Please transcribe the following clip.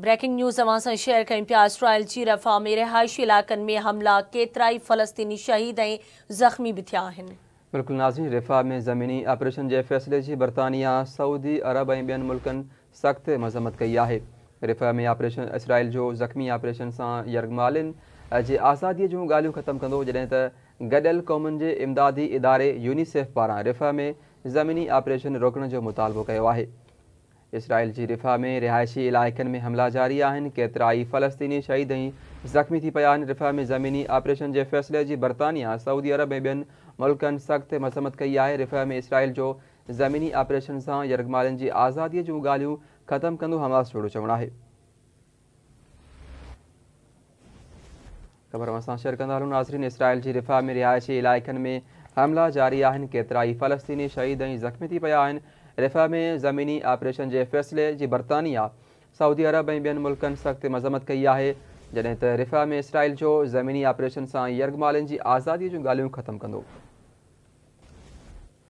breaking news अवां सां share कयूं पिया इज़राइल जी रफ़ा में रिहाइशी इलाइक़नि में हमला केतिराई फ़लस्तीनी शहीद ऐं ज़ख़्मी बि थिया आहिनि बिल्कुलु नाज़िन रिफ़ा में ज़मीनी ऑपरेशन जे फ़ैसिले जी बर्तानिया सऊदी अरब ऐं ॿियनि मुल्कनि सख़्तु मज़मत कई आहे रिफ़ में आपरेशन इसराइल जो ज़ख़्मी आपरेशन सां यगमालियुनि जी आज़ादीअ जूं ॻाल्हियूं ख़तमु कंदो जॾहिं त गॾियलु क़ौमुनि जे इमदादी इदारे यूनिसेफ पारां रिफ़ में ज़मीनी आपरेशन रोकण जो मुतालबो कयो आहे इसराइल जी रिफ़ा में रिहायशी इलाइक़नि में हमला जारी आहिनि केतिरा ई फ़लस्तीनी शहीद ऐं ज़ख़्मी थी पिया आहिनि रिफा में ज़मीनी ऑपरेशन जे फ़ैसिले जी बरतानिया सऊदी अरब ऐं ॿियनि मुल्क़नि सख़्तु मज़मत कई आहे रिफा में इसराइल जो ज़मीनी ऑपरेशन सां यरगमालनि जी आज़ादीअ जूं ॻाल्हियूं ख़तमु कंदो हमास जहिड़ो चवणु आहे ख़बर शेयर कंदा हलूं नाज़रीन इसराइल जी रिफ़ा में रिहायशी इलाइक़नि में हमला जारी आहिनि केतिरा ई फ़लस्तीनी शहीद ऐं ज़ख़्मी थी पिया आहिनि रिफा में ज़मीनी ऑपरेशन जे फ़ैसिले जी बरतानिया सऊदी अरब ऐं ॿियनि मुल्कनि सख़्तु मज़मत कई आहे जॾहिं त रिफ़ा में इसराइल जो ज़मीनी ऑपरेशन सां यर्गमालनि जी आज़ादीअ जूं ॻाल्हियूं ख़तमु कंदो